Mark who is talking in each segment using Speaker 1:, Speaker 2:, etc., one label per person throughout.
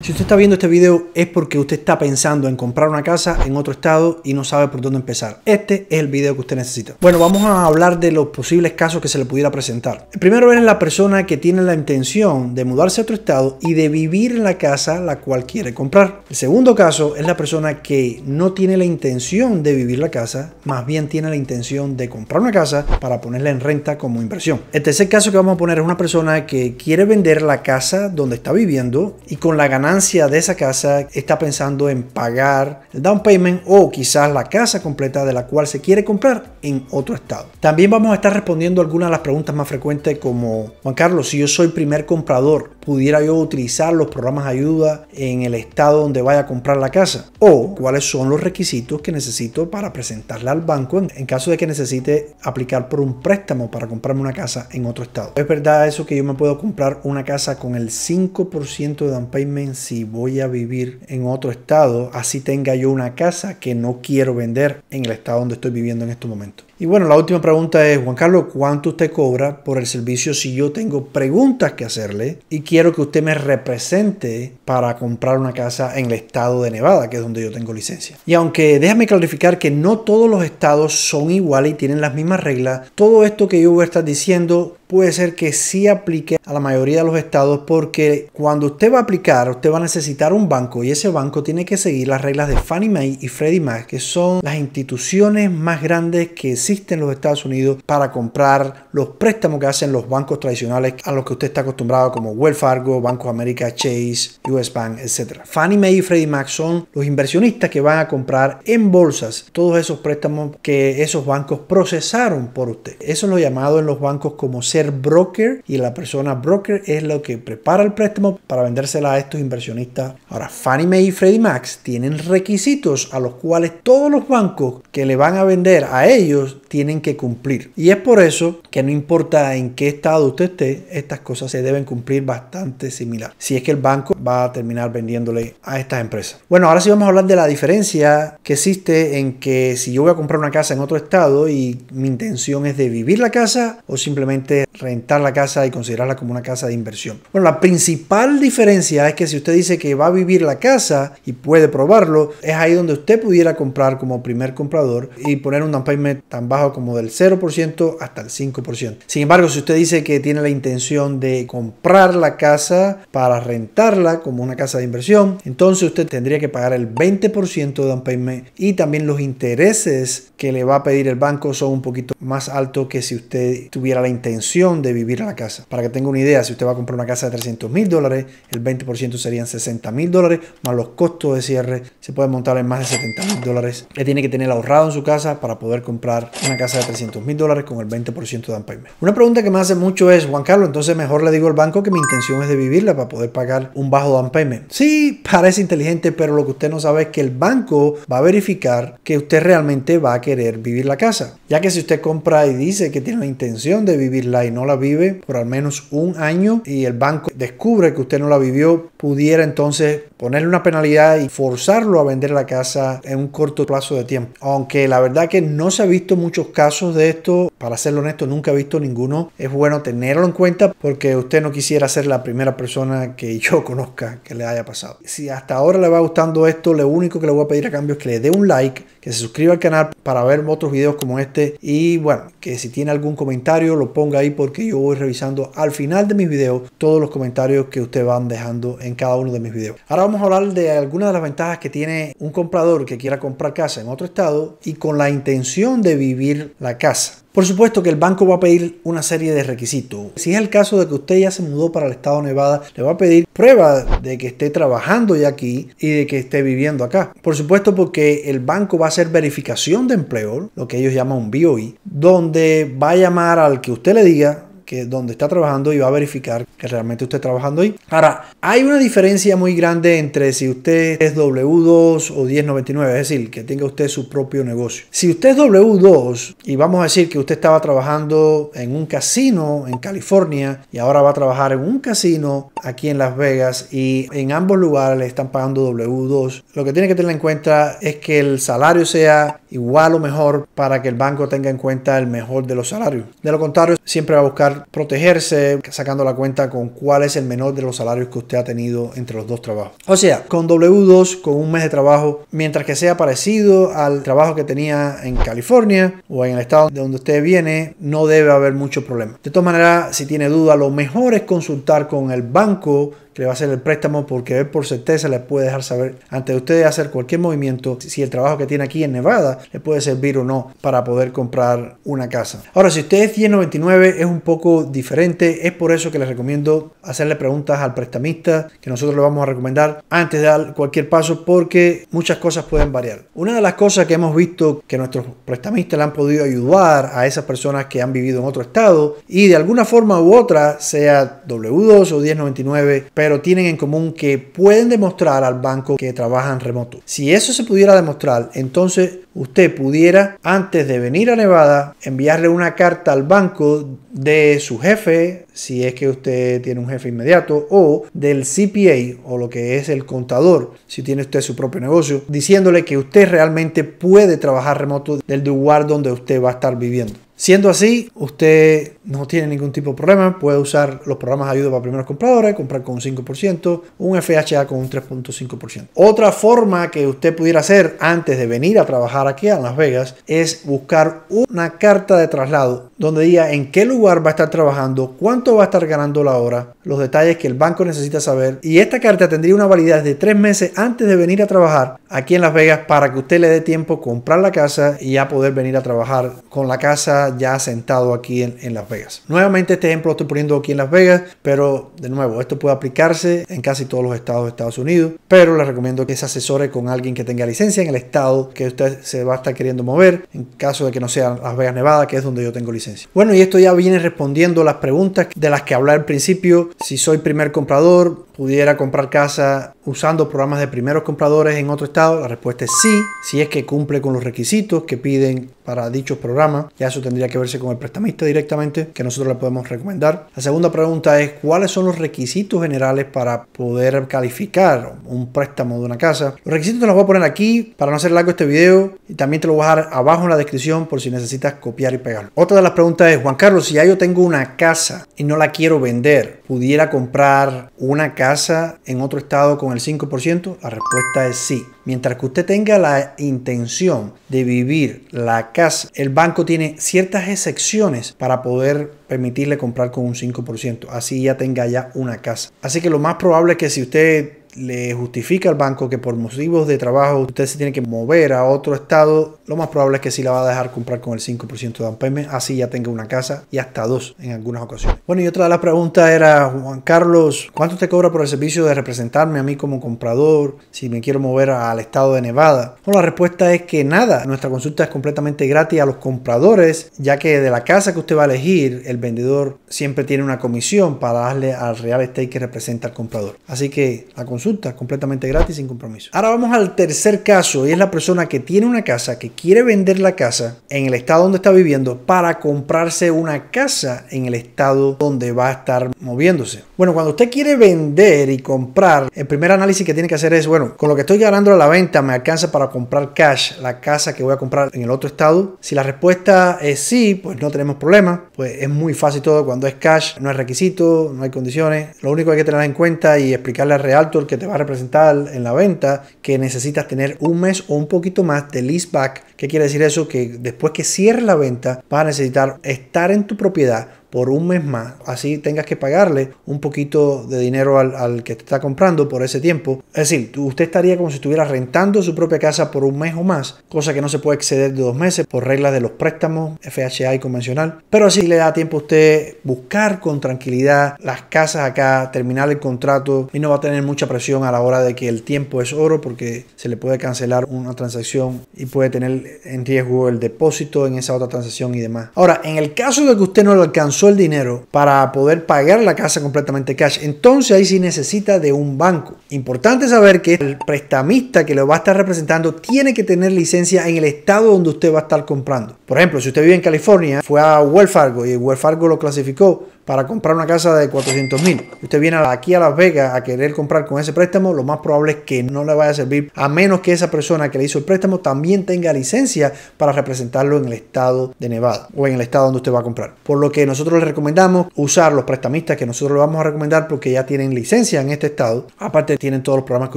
Speaker 1: Si usted está viendo este video es porque usted está pensando en comprar una casa en otro estado y no sabe por dónde empezar. Este es el video que usted necesita. Bueno, vamos a hablar de los posibles casos que se le pudiera presentar. El primero es la persona que tiene la intención de mudarse a otro estado y de vivir en la casa la cual quiere comprar. El segundo caso es la persona que no tiene la intención de vivir la casa, más bien tiene la intención de comprar una casa para ponerla en renta como inversión. El tercer caso que vamos a poner es una persona que quiere vender la casa donde está viviendo y con la ganancia de esa casa está pensando en pagar el down payment o quizás la casa completa de la cual se quiere comprar en otro estado. También vamos a estar respondiendo algunas de las preguntas más frecuentes como Juan Carlos, si yo soy primer comprador, ¿pudiera yo utilizar los programas de ayuda en el estado donde vaya a comprar la casa? O cuáles son los requisitos que necesito para presentarla al banco en caso de que necesite aplicar por un préstamo para comprarme una casa en otro estado. ¿Es verdad eso que yo me puedo comprar una casa con el 5% de down payment si voy a vivir en otro estado, así tenga yo una casa que no quiero vender en el estado donde estoy viviendo en este momento. Y bueno, la última pregunta es, Juan Carlos, ¿cuánto usted cobra por el servicio si yo tengo preguntas que hacerle y quiero que usted me represente para comprar una casa en el estado de Nevada, que es donde yo tengo licencia? Y aunque déjame clarificar que no todos los estados son iguales y tienen las mismas reglas, todo esto que yo voy a estar diciendo puede ser que sí aplique a la mayoría de los estados porque cuando usted va a aplicar, usted va a necesitar un banco y ese banco tiene que seguir las reglas de Fannie Mae y Freddie Mac, que son las instituciones más grandes que existen en los Estados Unidos para comprar los préstamos que hacen los bancos tradicionales a los que usted está acostumbrado como Wells Fargo, Banco América, Chase, US Bank, etc. Fannie Mae y Freddie Mac son los inversionistas que van a comprar en bolsas todos esos préstamos que esos bancos procesaron por usted. Eso es lo llamado en los bancos como ser broker y la persona broker es lo que prepara el préstamo para vendérsela a estos inversionistas. Ahora, Fannie Mae y Freddie Mac tienen requisitos a los cuales todos los bancos que le van a vender a ellos tienen que cumplir. Y es por eso que no importa en qué estado usted esté, estas cosas se deben cumplir bastante similar. Si es que el banco va a terminar vendiéndole a estas empresas. Bueno, ahora sí vamos a hablar de la diferencia que existe en que si yo voy a comprar una casa en otro estado y mi intención es de vivir la casa o simplemente rentar la casa y considerarla como una casa de inversión. Bueno, la principal diferencia es que si usted dice que va a vivir la casa y puede probarlo, es ahí donde usted pudiera comprar como primer comprador y poner un down payment también bajo como del 0% hasta el 5%. Sin embargo, si usted dice que tiene la intención de comprar la casa para rentarla como una casa de inversión, entonces usted tendría que pagar el 20% de un payment y también los intereses que le va a pedir el banco son un poquito más altos que si usted tuviera la intención de vivir en la casa. Para que tenga una idea, si usted va a comprar una casa de 300 mil dólares, el 20% serían 60 mil dólares más los costos de cierre. Se pueden montar en más de 70 mil dólares que tiene que tener ahorrado en su casa para poder comprar una casa de 300 mil dólares con el 20% de down payment. Una pregunta que me hace mucho es, Juan Carlos, entonces mejor le digo al banco que mi intención es de vivirla para poder pagar un bajo down payment. Sí, parece inteligente, pero lo que usted no sabe es que el banco va a verificar que usted realmente va a querer vivir la casa. Ya que si usted compra y dice que tiene la intención de vivirla y no la vive por al menos un año y el banco descubre que usted no la vivió, pudiera entonces ponerle una penalidad y forzarlo a vender la casa en un corto plazo de tiempo. Aunque la verdad que no se ha visto mucho muchos casos de esto. Para serlo honesto, nunca he visto ninguno. Es bueno tenerlo en cuenta porque usted no quisiera ser la primera persona que yo conozca que le haya pasado. Si hasta ahora le va gustando esto, lo único que le voy a pedir a cambio es que le dé un like se suscriba al canal para ver otros videos como este y bueno, que si tiene algún comentario lo ponga ahí porque yo voy revisando al final de mis videos todos los comentarios que ustedes van dejando en cada uno de mis videos. Ahora vamos a hablar de algunas de las ventajas que tiene un comprador que quiera comprar casa en otro estado y con la intención de vivir la casa. Por supuesto que el banco va a pedir una serie de requisitos. Si es el caso de que usted ya se mudó para el estado de Nevada, le va a pedir prueba de que esté trabajando ya aquí y de que esté viviendo acá. Por supuesto porque el banco va a hacer verificación de empleo, lo que ellos llaman un BOI, donde va a llamar al que usted le diga que donde está trabajando y va a verificar que realmente usted está trabajando ahí. Ahora, hay una diferencia muy grande entre si usted es W2 o 1099, es decir, que tenga usted su propio negocio. Si usted es W2 y vamos a decir que usted estaba trabajando en un casino en California y ahora va a trabajar en un casino aquí en Las Vegas y en ambos lugares le están pagando W2, lo que tiene que tener en cuenta es que el salario sea igual o mejor para que el banco tenga en cuenta el mejor de los salarios. De lo contrario, siempre va a buscar protegerse sacando la cuenta con cuál es el menor de los salarios que usted ha tenido entre los dos trabajos. O sea, con W2, con un mes de trabajo, mientras que sea parecido al trabajo que tenía en California o en el estado de donde usted viene, no debe haber mucho problema. De todas maneras, si tiene duda, lo mejor es consultar con el banco que le va a hacer el préstamo porque él por certeza le puede dejar saber antes de usted hacer cualquier movimiento si el trabajo que tiene aquí en Nevada le puede servir o no para poder comprar una casa. Ahora, si usted es 199 es un poco diferente. Es por eso que les recomiendo hacerle preguntas al prestamista que nosotros le vamos a recomendar antes de dar cualquier paso porque muchas cosas pueden variar. Una de las cosas que hemos visto que nuestros prestamistas le han podido ayudar a esas personas que han vivido en otro estado y de alguna forma u otra, sea W2 o 1099, pero tienen en común que pueden demostrar al banco que trabajan remoto. Si eso se pudiera demostrar, entonces usted pudiera antes de venir a Nevada enviarle una carta al banco de su jefe, si es que usted tiene un jefe inmediato, o del CPA o lo que es el contador, si tiene usted su propio negocio, diciéndole que usted realmente puede trabajar remoto del lugar donde usted va a estar viviendo. Siendo así, usted no tiene ningún tipo de problema, puede usar los programas de ayuda para primeros compradores, comprar con un 5%, un FHA con un 3.5%. Otra forma que usted pudiera hacer antes de venir a trabajar aquí a Las Vegas es buscar una carta de traslado donde diga en qué lugar va a estar trabajando, cuánto va a estar ganando la hora, los detalles que el banco necesita saber. Y esta carta tendría una validez de tres meses antes de venir a trabajar aquí en Las Vegas para que usted le dé tiempo comprar la casa y ya poder venir a trabajar con la casa ya sentado aquí en, Las Vegas. Nuevamente este ejemplo lo estoy poniendo aquí en Las Vegas, pero de nuevo, esto puede aplicarse en casi todos los estados de Estados Unidos, pero les recomiendo que se asesore con alguien que tenga licencia en el estado que usted se va a estar queriendo mover, en caso de que no sea Las Vegas, Nevada, que es donde yo tengo licencia. Bueno, y esto ya viene respondiendo las preguntas de las que hablé al principio, si soy primer comprador, pudiera comprar casa usando programas de primeros compradores en otro estado? La respuesta es sí, si es que cumple con los requisitos que piden para dichos programas. Ya eso tendría que verse con el prestamista directamente, que nosotros le podemos recomendar. La segunda pregunta es, ¿cuáles son los requisitos generales para poder calificar un préstamo de una casa? Los requisitos te los voy a poner aquí para no hacer largo este video y también te lo voy a dejar abajo en la descripción por si necesitas copiar y pegarlo. Otra de las preguntas es, Juan Carlos, si ya yo tengo una casa y no la quiero vender, pudiera comprar una casa en otro estado con el 5%? La respuesta es sí. Mientras que usted tenga la intención de vivir la casa, el banco tiene ciertas excepciones para poder permitirle comprar con un 5%, así ya tenga ya una casa. Así que lo más probable es que si usted le justifica al banco que por motivos de trabajo usted se tiene que mover a otro estado, lo más probable es que si la va a dejar comprar con el 5% de un así ya tenga una casa y hasta dos en algunas ocasiones. Bueno, y otra de las preguntas era, Juan Carlos, ¿cuánto te cobra por el servicio de representarme a mí como comprador si me quiero mover al estado de Nevada? Bueno, la respuesta es que nada, nuestra consulta es completamente gratis a los compradores, ya que de la casa que usted va a elegir, el vendedor siempre tiene una comisión para darle al real estate que representa al comprador. Así que la consulta completamente gratis, sin compromiso. Ahora vamos al tercer caso y es la persona que tiene una casa, que quiere vender la casa en el estado donde está viviendo para comprarse una casa en el estado donde va a estar moviéndose. Bueno, cuando usted quiere vender y comprar, el primer análisis que tiene que hacer es, bueno, con lo que estoy ganando a la venta, ¿me alcanza para comprar cash la casa que voy a comprar en el otro estado? Si la respuesta es sí, pues no tenemos problema, pues es muy fácil todo cuando es cash, no hay requisito, no hay condiciones. Lo único que hay que tener en cuenta y explicarle al realtor que te va a representar en la venta que necesitas tener un mes o un poquito más de back. ¿Qué quiere decir eso? Que después que cierres la venta vas a necesitar estar en tu propiedad por un mes más. Así tengas que pagarle un poquito de dinero al, que te está comprando por ese tiempo. Es decir, usted estaría como si estuviera rentando su propia casa por un mes o más, cosa que no se puede exceder de dos meses por reglas de los préstamos, FHA y convencional. Pero así le da tiempo a usted buscar con tranquilidad las casas acá, terminar el contrato y no va a tener mucha presión a la hora de que el tiempo es oro porque se le puede cancelar una transacción y puede tener en riesgo el depósito en esa otra transacción y demás. Ahora, en el caso de que usted no lo alcance el dinero para poder pagar la casa completamente cash. Entonces ahí sí necesita de un banco. Importante saber que el prestamista que lo va a estar representando tiene que tener licencia en el estado donde usted va a estar comprando. Por ejemplo, si usted vive en California, fue a Wells Fargo y Wells Fargo lo clasificó para comprar una casa de 400 mil. Usted viene aquí a Las Vegas a querer comprar con ese préstamo, lo más probable es que no le vaya a servir, a menos que esa persona que le hizo el préstamo también tenga licencia para representarlo en el estado de Nevada o en el estado donde usted va a comprar. Por lo que nosotros le recomendamos usar los prestamistas que nosotros le vamos a recomendar porque ya tienen licencia en este estado. Aparte tienen todos los programas que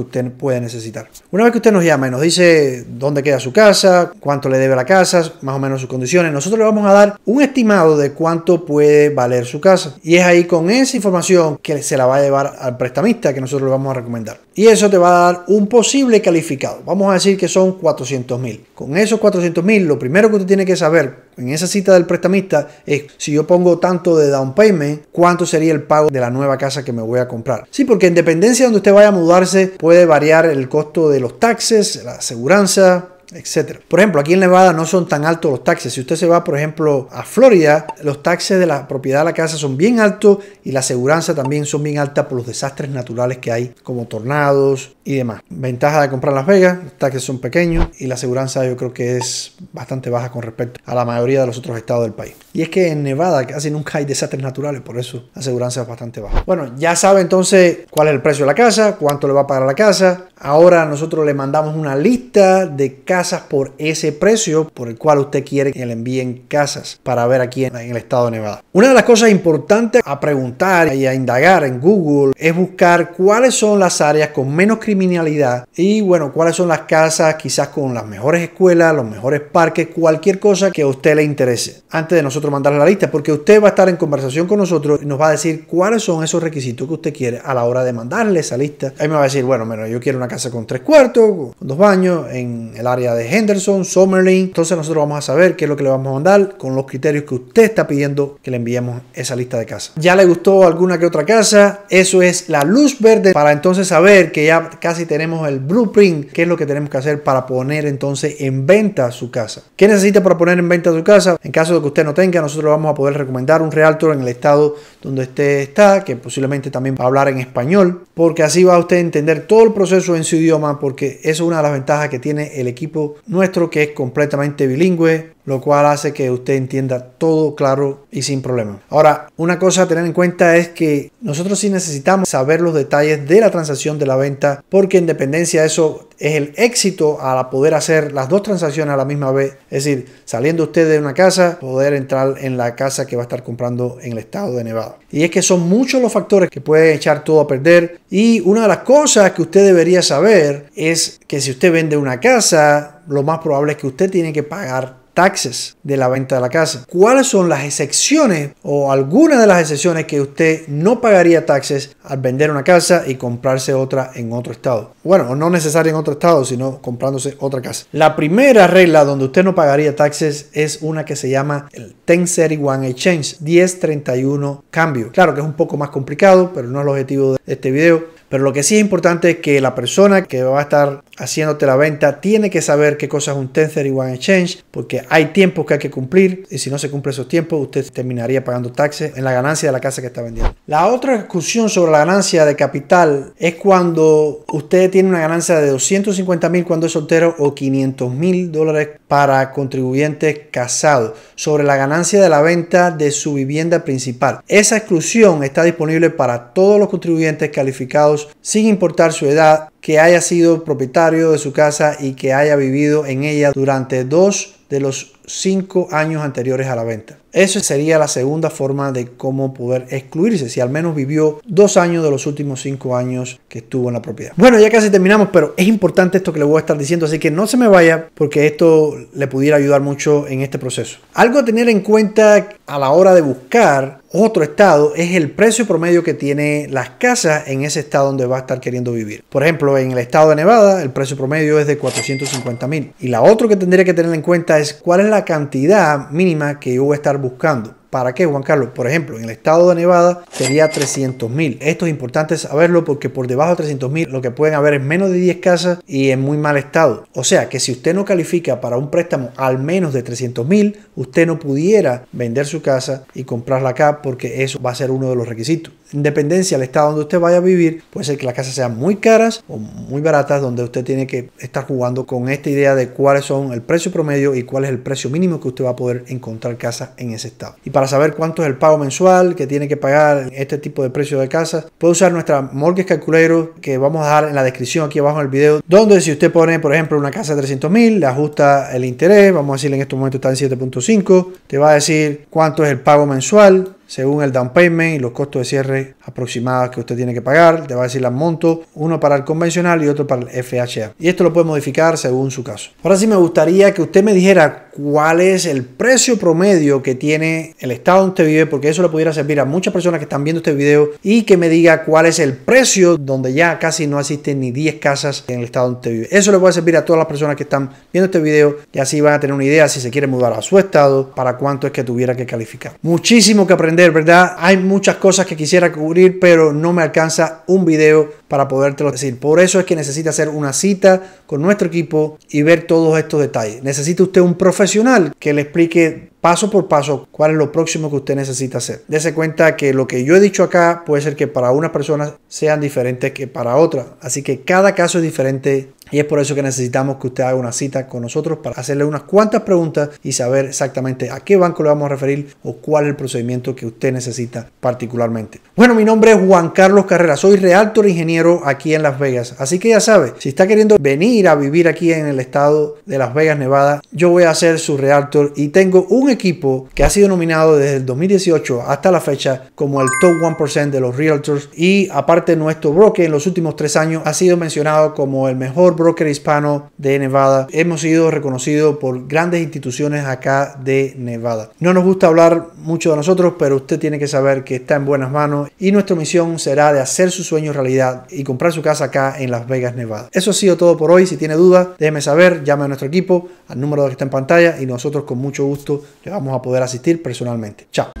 Speaker 1: usted puede necesitar. Una vez que usted nos llama y nos dice dónde queda su casa, cuánto le debe la casa, más o menos sus condiciones, nosotros le vamos a dar un estimado de cuánto puede valer su casa y es ahí con esa información que se la va a llevar al prestamista que nosotros le vamos a recomendar. Y eso te va a dar un posible calificado. Vamos a decir que son 400 mil. Con esos 400 mil, lo primero que usted tiene que saber en esa cita del prestamista es si yo pongo tanto de down payment, cuánto sería el pago de la nueva casa que me voy a comprar. Sí, porque en dependencia de donde usted vaya a mudarse, puede variar el costo de los taxes, la aseguranza, etc. Por ejemplo, aquí en Nevada no son tan altos los taxes. Si usted se va, por ejemplo, a Florida, los taxes de la propiedad de la casa son bien altos y la aseguranza también son bien altas por los desastres naturales que hay, como tornados, y demás. Ventaja de comprar en Las Vegas, hasta que son pequeños y la aseguranza yo creo que es bastante baja con respecto a la mayoría de los otros estados del país. Y es que en Nevada casi nunca hay desastres naturales, por eso la aseguranza es bastante baja. Bueno, ya sabe entonces cuál es el precio de la casa, cuánto le va a pagar la casa. Ahora nosotros le mandamos una lista de casas por ese precio por el cual usted quiere que le envíen casas para ver aquí en el estado de Nevada. Una de las cosas importantes a preguntar y a indagar en Google es buscar cuáles son las áreas con menos criminalidad y bueno, cuáles son las casas quizás con las mejores escuelas, los mejores parques, cualquier cosa que a usted le interese. Antes de nosotros mandarle la lista, porque usted va a estar en conversación con nosotros y nos va a decir cuáles son esos requisitos que usted quiere a la hora de mandarle esa lista. Ahí me va a decir, bueno, bueno yo quiero una casa con tres cuartos, con dos baños, en el área de Henderson, Summerlin. Entonces nosotros vamos a saber qué es lo que le vamos a mandar con los criterios que usted está pidiendo que le enviemos esa lista de casas. ¿Ya le gustó alguna que otra casa? Eso es la luz verde para entonces saber que ya casi tenemos el blueprint, que es lo que tenemos que hacer para poner entonces en venta su casa. ¿Qué necesita para poner en venta su casa? En caso de que usted no tenga, nosotros vamos a poder recomendar un realtor en el estado donde usted está, que posiblemente también va a hablar en español, porque así va a usted a entender todo el proceso en su idioma, porque eso es una de las ventajas que tiene el equipo nuestro, que es completamente bilingüe lo cual hace que usted entienda todo claro y sin problema. Ahora, una cosa a tener en cuenta es que nosotros sí necesitamos saber los detalles de la transacción de la venta, porque en dependencia de eso es el éxito a poder hacer las dos transacciones a la misma vez. Es decir, saliendo usted de una casa, poder entrar en la casa que va a estar comprando en el estado de Nevada. Y es que son muchos los factores que pueden echar todo a perder. Y una de las cosas que usted debería saber es que si usted vende una casa, lo más probable es que usted tiene que pagar taxes de la venta de la casa. ¿Cuáles son las excepciones o algunas de las excepciones que usted no pagaría taxes al vender una casa y comprarse otra en otro estado? Bueno, no necesariamente en otro estado, sino comprándose otra casa. La primera regla donde usted no pagaría taxes es una que se llama el 1031 Exchange, 1031 cambio. Claro que es un poco más complicado, pero no es el objetivo de este video. Pero lo que sí es importante es que la persona que va a estar haciéndote la venta tiene que saber qué cosa es un Tether y One Exchange, porque hay tiempos que hay que cumplir y si no se cumple esos tiempos, usted terminaría pagando taxes en la ganancia de la casa que está vendiendo. La otra exclusión sobre la ganancia de capital es cuando usted tiene una ganancia de 250 mil cuando es soltero o 500 mil dólares para contribuyentes casados sobre la ganancia de la venta de su vivienda principal. Esa exclusión está disponible para todos los contribuyentes calificados sin importar su edad, que haya sido propietario de su casa y que haya vivido en ella durante dos de los cinco años anteriores a la venta. Esa sería la segunda forma de cómo poder excluirse, si al menos vivió dos años de los últimos cinco años que estuvo en la propiedad. Bueno, ya casi terminamos, pero es importante esto que le voy a estar diciendo, así que no se me vaya porque esto le pudiera ayudar mucho en este proceso. Algo a tener en cuenta a la hora de buscar otro estado es el precio promedio que tiene las casas en ese estado donde va a estar queriendo vivir. Por ejemplo, en el estado de Nevada el precio promedio es de 450 mil. Y la otra que tendría que tener en cuenta es cuál es la cantidad mínima que yo voy a estar buscando. ¿Para qué, Juan Carlos? Por ejemplo, en el estado de Nevada sería 300 mil. Esto es importante saberlo porque por debajo de 300 mil lo que pueden haber es menos de 10 casas y en muy mal estado. O sea que si usted no califica para un préstamo al menos de 300 mil, usted no pudiera vender su casa y comprarla acá porque eso va a ser uno de los requisitos. Independencia del estado donde usted vaya a vivir, puede ser que las casas sean muy caras o muy baratas, donde usted tiene que estar jugando con esta idea de cuáles son el precio promedio y cuál es el precio mínimo que usted va a poder encontrar casa en ese estado para saber cuánto es el pago mensual que tiene que pagar este tipo de precio de casa. Puede usar nuestra Mortgage calculero que vamos a dar en la descripción aquí abajo en el video, donde si usted pone, por ejemplo, una casa de 300 mil, le ajusta el interés, vamos a decirle en este momento está en 7.5, te va a decir cuánto es el pago mensual, según el down payment y los costos de cierre aproximados que usted tiene que pagar. Te va a decir las monto uno para el convencional y otro para el FHA. Y esto lo puede modificar según su caso. Ahora sí me gustaría que usted me dijera cuál es el precio promedio que tiene el estado donde usted vive, porque eso le pudiera servir a muchas personas que están viendo este video y que me diga cuál es el precio donde ya casi no existen ni 10 casas en el estado donde usted vive. Eso le puede servir a todas las personas que están viendo este video y así van a tener una idea si se quiere mudar a su estado, para cuánto es que tuviera que calificar. Muchísimo que aprender verdad hay muchas cosas que quisiera cubrir, pero no me alcanza un video para podértelo decir. Por eso es que necesita hacer una cita con nuestro equipo y ver todos estos detalles. Necesita usted un profesional que le explique paso por paso cuál es lo próximo que usted necesita hacer. Dese cuenta que lo que yo he dicho acá puede ser que para una persona sean diferentes que para otra. Así que cada caso es diferente y es por eso que necesitamos que usted haga una cita con nosotros para hacerle unas cuantas preguntas y saber exactamente a qué banco le vamos a referir o cuál es el procedimiento que usted necesita particularmente. Bueno, mi nombre es Juan Carlos Carrera, soy realtor ingeniero aquí en Las Vegas. Así que ya sabe, si está queriendo venir a vivir aquí en el estado de Las Vegas, Nevada, yo voy a ser su realtor y tengo un equipo que ha sido nominado desde el 2018 hasta la fecha como el top 1% de los realtors y aparte nuestro broker en los últimos tres años ha sido mencionado como el mejor broker broker hispano de Nevada. Hemos sido reconocidos por grandes instituciones acá de Nevada. No nos gusta hablar mucho de nosotros, pero usted tiene que saber que está en buenas manos y nuestra misión será de hacer su sueño realidad y comprar su casa acá en Las Vegas, Nevada. Eso ha sido todo por hoy. Si tiene dudas, déjeme saber, llame a nuestro equipo al número que está en pantalla y nosotros con mucho gusto le vamos a poder asistir personalmente. Chao.